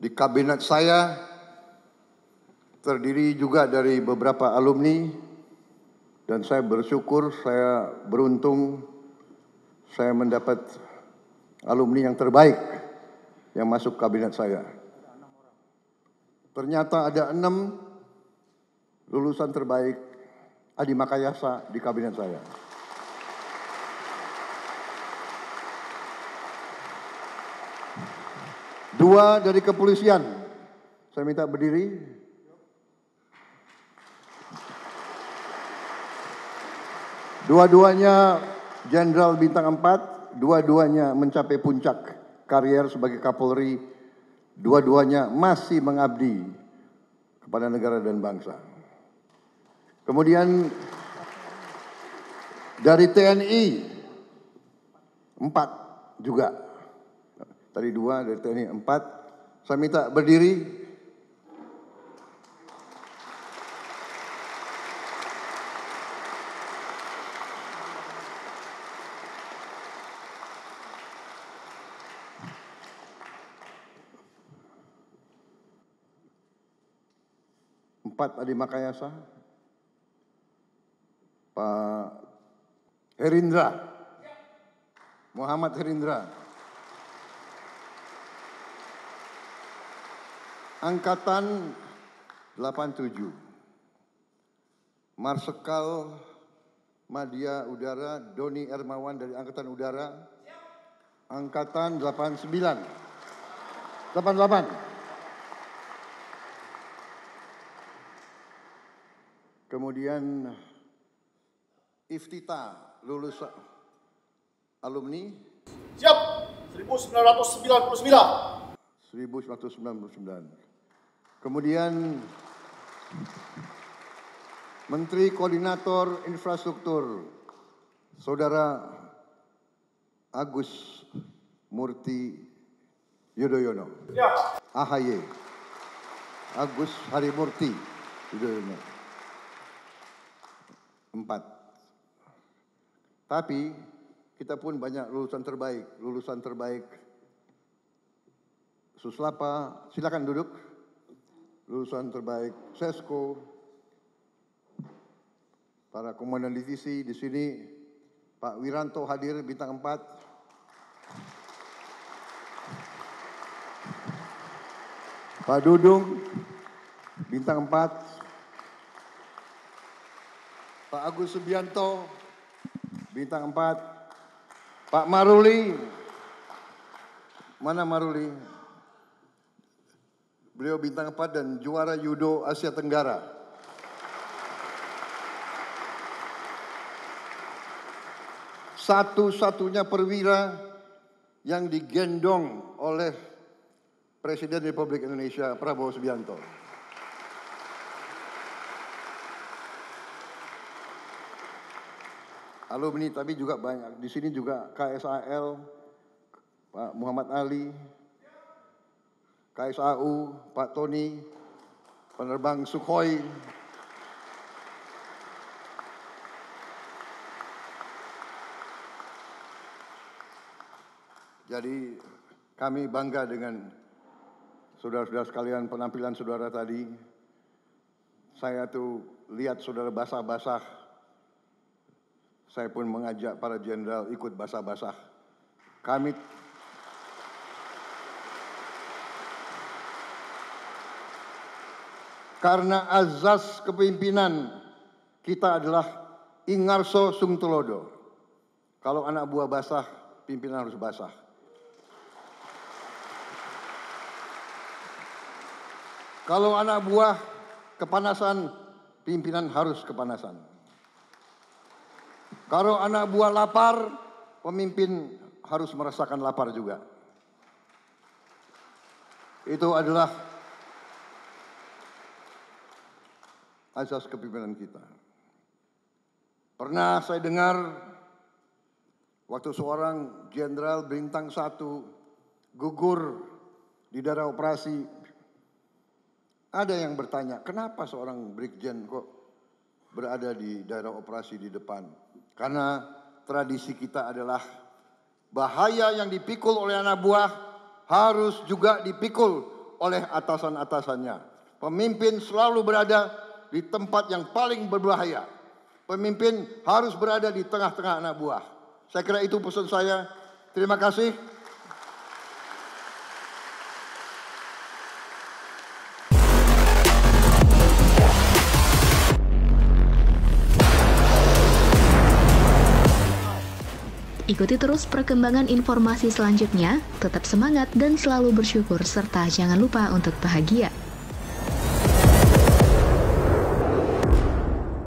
Di kabinet saya terdiri juga dari beberapa alumni dan saya bersyukur, saya beruntung saya mendapat alumni yang terbaik yang masuk kabinet saya. Ternyata ada enam lulusan terbaik Adi Makayasa di kabinet saya. Dua dari kepolisian. Saya minta berdiri. Dua-duanya jenderal bintang 4, dua-duanya mencapai puncak karier sebagai Kapolri, dua-duanya masih mengabdi kepada negara dan bangsa. Kemudian dari TNI empat juga Tadi dua, dari TNI empat. Saya minta berdiri. Empat tadi Makayasa, Pak Herindra, Muhammad Herindra. Angkatan 87. Marsekal Madia Udara Doni Ermawan dari Angkatan Udara. Angkatan 89. 88. Kemudian Iftita lulus alumni Siap 1999 1999 Kemudian Menteri Koordinator Infrastruktur Saudara Agus Murti Yudhoyono. Ya. AHY. Agus Harimurti Yudhoyono. Empat. Tapi kita pun banyak lulusan terbaik, lulusan terbaik. Suslapa, silakan duduk lulusan terbaik Sesko, para komandan divisi di sini, Pak Wiranto hadir bintang 4. Pak Dudung, bintang 4. Pak Agus Subianto, bintang 4. Pak Maruli, mana Maruli? Beliau bintang empat dan juara judo Asia Tenggara. Satu-satunya perwira yang digendong oleh Presiden Republik Indonesia Prabowo Subianto. Alumni tapi juga banyak. Di sini juga KSAL, Pak Muhammad Ali, KSAU, Pak Tony, penerbang Sukhoi, Jadi kami bangga dengan saudara-saudara sekalian penampilan saudara tadi. Saya tuh lihat saudara basah-basah. Saya pun mengajak para jenderal ikut basah-basah. Kami karena azas kepemimpinan kita adalah Ingarso sungtolodo. Kalau anak buah basah, pimpinan harus basah. Kalau anak buah kepanasan, pimpinan harus kepanasan. Kalau anak buah lapar, pemimpin harus merasakan lapar juga. Itu adalah Asas kepimpinan kita. Pernah saya dengar waktu seorang jenderal bintang satu gugur di daerah operasi, ada yang bertanya, kenapa seorang brigjen kok berada di daerah operasi di depan? Karena tradisi kita adalah bahaya yang dipikul oleh anak buah harus juga dipikul oleh atasan-atasannya. Pemimpin selalu berada di tempat yang paling berbahaya. Pemimpin harus berada di tengah-tengah anak buah. Saya kira itu pesan saya. Terima kasih. Ikuti terus perkembangan informasi selanjutnya, tetap semangat dan selalu bersyukur serta jangan lupa untuk bahagia.